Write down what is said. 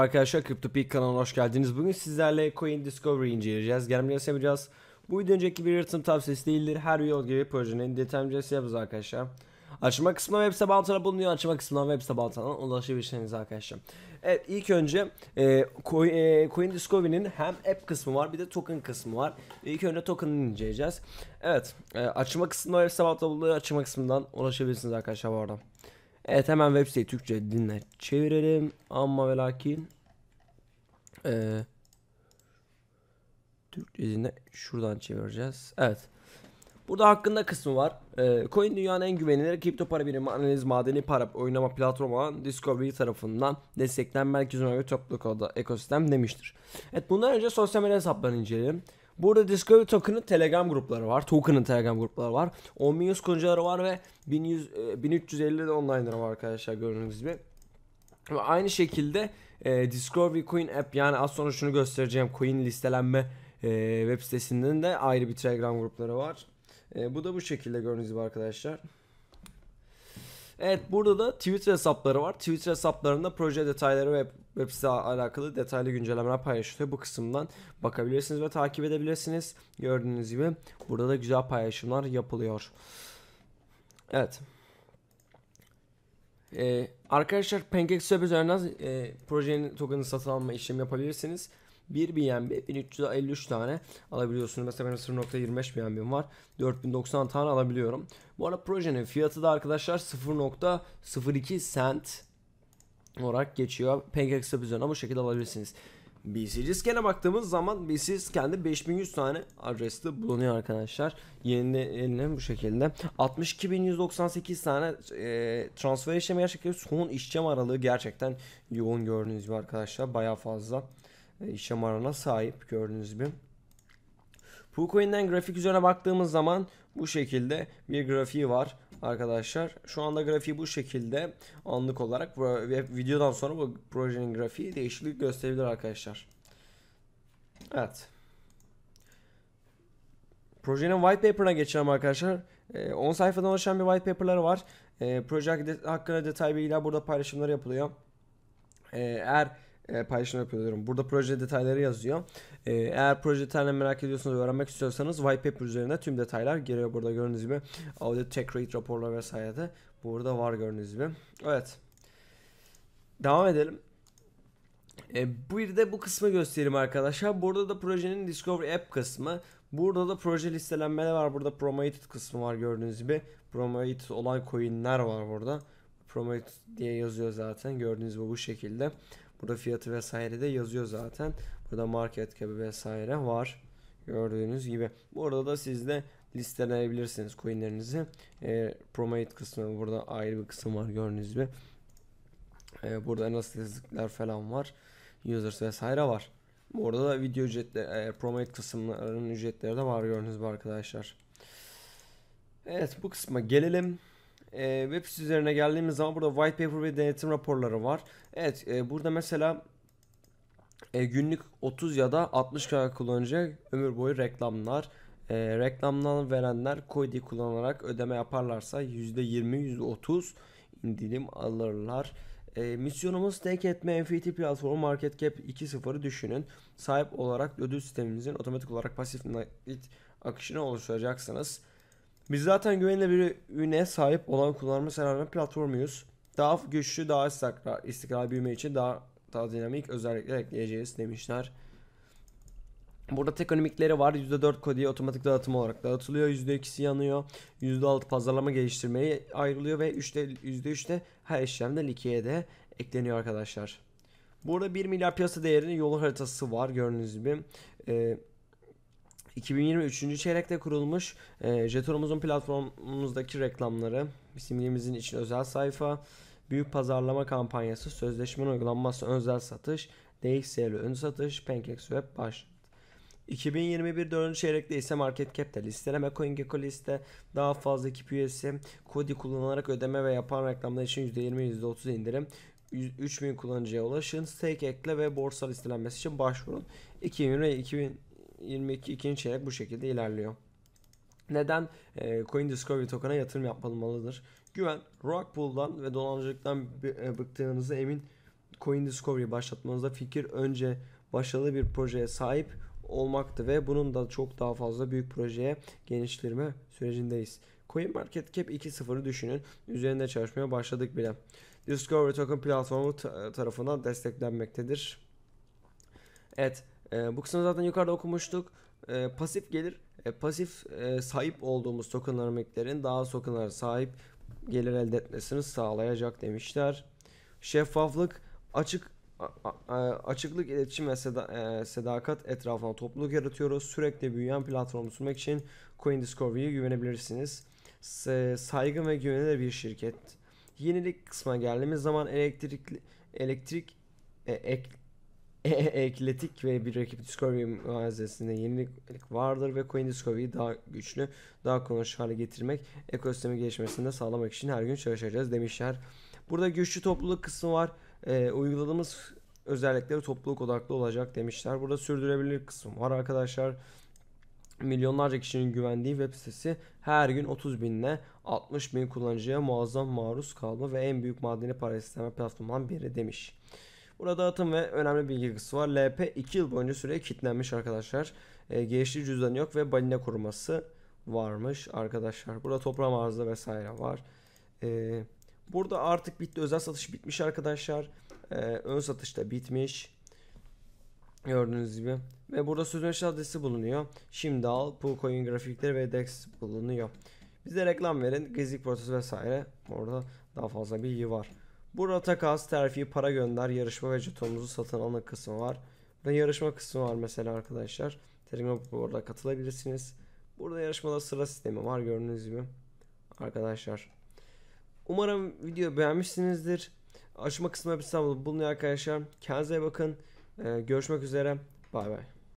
Merhaba arkadaşlar CryptoPeak kanalına hoş geldiniz. Bugün sizlerle Coin Discovery inceleyeceğiz. Gelmeyi yapacağız. Bu video önceki bir yatırım tavsiyesi değildir. Her yol gibi projenin detaylı incelemesi yapacağız arkadaşlar. Açma kısmına web site bağlantına bulunuyor. Açma kısmından web site bağlantına ulaşabilirsiniz arkadaşlar. Evet ilk önce e, e, Coin, Discovery'nin hem app kısmı var bir de token kısmı var. İlk önce token'ı inceleyeceğiz. Evet e, açma kısmına web site bağlantına bulunuyor. Açma kısmından ulaşabilirsiniz arkadaşlar bu arada. Evet hemen web siteyi Türkçe dinle çevirelim. Ama ve lakin ee, Türkçe dinle şuradan çevireceğiz. Evet. Burada hakkında kısmı var. Ee, Coin dünyanın en güvenilir kripto para birimi analiz madeni para oynama platformu olan Discovery tarafından desteklenen merkez onaylı topluluk oldu ekosistem demiştir. Evet bundan önce sosyal medya hesaplarını inceleyelim. Burada Discovery Token'ın Telegram grupları var. Token'ın Telegram grupları var. 10.100 kullanıcıları var ve 1100, 1350 e, de online'ları var arkadaşlar gördüğünüz gibi. Ve aynı şekilde e, Discovery Coin app yani az sonra şunu göstereceğim. Coin listelenme e, web sitesinin de ayrı bir Telegram grupları var. E, bu da bu şekilde gördüğünüz gibi arkadaşlar. Evet burada da Twitter hesapları var. Twitter hesaplarında proje detayları ve web site alakalı detaylı güncellemeler paylaşılıyor. Bu kısımdan bakabilirsiniz ve takip edebilirsiniz. Gördüğünüz gibi burada da güzel paylaşımlar yapılıyor. Evet. Ee, arkadaşlar Pancake Swap üzerinden e, projenin token'ı satın alma işlemi yapabilirsiniz. 1 BNB 1353 tane alabiliyorsunuz. Mesela benim 0.25 BNB'm var. 4090 tane alabiliyorum. Bu arada projenin fiyatı da arkadaşlar 0.02 cent olarak geçiyor. PancakeSwap üzerinden bu şekilde alabilirsiniz. BCG scan'e baktığımız zaman BCG kendi 5100 tane adresli bulunuyor arkadaşlar. Yeni yeni bu şekilde. 62198 tane e, transfer işlemi gerçekleştiriyor. Son işlem aralığı gerçekten yoğun gördüğünüz gibi arkadaşlar. Baya fazla. E, şamarana sahip gördüğünüz gibi. Pucoin'den grafik üzerine baktığımız zaman bu şekilde bir grafiği var arkadaşlar. Şu anda grafiği bu şekilde anlık olarak ve videodan sonra bu projenin grafiği değişiklik gösterebilir arkadaşlar. Evet. Projenin white paper'ına geçelim arkadaşlar. 10 e, sayfadan oluşan bir white paper'ları var. E, proje hakkında detay bilgiler burada paylaşımları yapılıyor. Eğer e, paylaşım yapıyorum. Burada proje detayları yazıyor. E, eğer proje detaylarını merak ediyorsanız öğrenmek istiyorsanız white paper üzerinde tüm detaylar geliyor. Burada gördüğünüz gibi audit, tech rate raporları vesaire de burada var gördüğünüz gibi. Evet. Devam edelim. E, bir de bu kısmı göstereyim arkadaşlar. Burada da projenin discover App kısmı. Burada da proje listelenmeleri var. Burada promoted kısmı var gördüğünüz gibi. Promoted olan coinler var burada. Promoted diye yazıyor zaten. Gördüğünüz gibi bu şekilde. Burada fiyatı vesaire de yazıyor zaten. Burada market cap'i vesaire var. Gördüğünüz gibi. bu Burada da siz de listeleyebilirsiniz coinlerinizi. E, ee, promote kısmı burada ayrı bir kısım var gördüğünüz gibi. E, burada en falan var. Users vesaire var. bu Burada da video ücretleri, e, promote kısımlarının ücretleri de var gördüğünüz gibi arkadaşlar. Evet bu kısma gelelim e, web sitesi üzerine geldiğimiz zaman burada white paper ve denetim raporları var. Evet e, burada mesela e, günlük 30 ya da 60 kadar kullanıcıya ömür boyu reklamlar e, reklamdan verenler CODI kullanarak ödeme yaparlarsa %20 %30 indirim alırlar. E, misyonumuz stake etme NFT platformu market cap 2.0'ı düşünün. Sahip olarak ödül sistemimizin otomatik olarak pasif nakit akışını oluşturacaksınız. Biz zaten güvenli bir üne sahip olan kullanma senaryo platformuyuz. Daha güçlü, daha istikrar, istikrar büyüme için daha, daha dinamik özellikler ekleyeceğiz demişler. Burada tek ekonomikleri var. %4 kodiye otomatik dağıtım olarak dağıtılıyor. %2'si yanıyor. %6 pazarlama geliştirmeye ayrılıyor ve %3 de her işlemde likiye de ekleniyor arkadaşlar. Burada 1 milyar piyasa değerinin yolu haritası var gördüğünüz gibi. Ee, 2023. çeyrekte kurulmuş e, jetonumuzun platformumuzdaki reklamları, simgemizin için özel sayfa, büyük pazarlama kampanyası, sözleşmenin uygulanması özel satış, DXL ön satış, Pancake Web baş. 2021 4. çeyrekte ise Market Cap'te listeleme CoinGecko liste daha fazla ekip üyesi kodi kullanarak ödeme ve yapan reklamlar için %20 %30 indirim 3000 kullanıcıya ulaşın stake ekle ve borsa listelenmesi için başvurun 2020 2000 22. ikinci çeyrek bu şekilde ilerliyor. Neden e, Coin Discovery token'a yatırım yapılmalıdır? Güven, Rockpool'dan ve dolandırıcılıktan e, bıktığınızı emin Coin Discovery başlatmanızda fikir önce başarılı bir projeye sahip olmaktı ve bunun da çok daha fazla büyük projeye genişleme sürecindeyiz. Market Cap 2.0'ı düşünün. Üzerinde çalışmaya başladık bile. Discovery Token platformu tarafından desteklenmektedir. Evet e, bu kısmı zaten yukarıda okumuştuk. E, pasif gelir, e, pasif e, sahip olduğumuz tokenlar örneklerin daha az sahip gelir elde etmesini sağlayacak demişler. Şeffaflık, açık e, açıklık, iletişim ve seda, e, sedakat etrafına topluluk yaratıyoruz. Sürekli büyüyen platformu sunmak için Coin CoinDiscovery'ye güvenebilirsiniz. S- saygın ve güvenilir bir şirket. Yenilik kısmına geldiğimiz zaman elektrikli, elektrik e, ek, ekletik e, e, ve bir rakip Discovery muazzesinde yenilik vardır ve Coin Discovery'yi daha güçlü, daha kullanışlı hale getirmek, ekosistemi gelişmesini de sağlamak için her gün çalışacağız demişler. Burada güçlü topluluk kısmı var. E, uyguladığımız özellikleri topluluk odaklı olacak demişler. Burada sürdürülebilir kısım var arkadaşlar. Milyonlarca kişinin güvendiği web sitesi her gün 30 binle 60 bin kullanıcıya muazzam maruz kalma ve en büyük madeni para sistemi platformundan biri demiş. Burada atım ve önemli bir bilgisi var. LP 2 yıl boyunca süreye kilitlenmiş arkadaşlar. E, geçici cüzdanı yok ve balina koruması varmış arkadaşlar. Burada toprağım arıza vesaire var. E, burada artık bitti. Özel satış bitmiş arkadaşlar. E, ön satış da bitmiş. Gördüğünüz gibi. Ve burada sözleşme adresi bulunuyor. Şimdi al, Pulcoin grafikleri ve DEX bulunuyor. Bize reklam verin. Gizlilik protosu vesaire. Orada daha fazla bilgi var. Burada takas, terfi, para gönder, yarışma ve jetonumuzu satın alma kısmı var. Burada yarışma kısmı var mesela arkadaşlar. Telegram orada katılabilirsiniz. Burada yarışmada sıra sistemi var gördüğünüz gibi. Arkadaşlar. Umarım video beğenmişsinizdir. Açma kısmına bir bulunuyor arkadaşlar. Kendinize bakın. Ee, görüşmek üzere. Bay bay.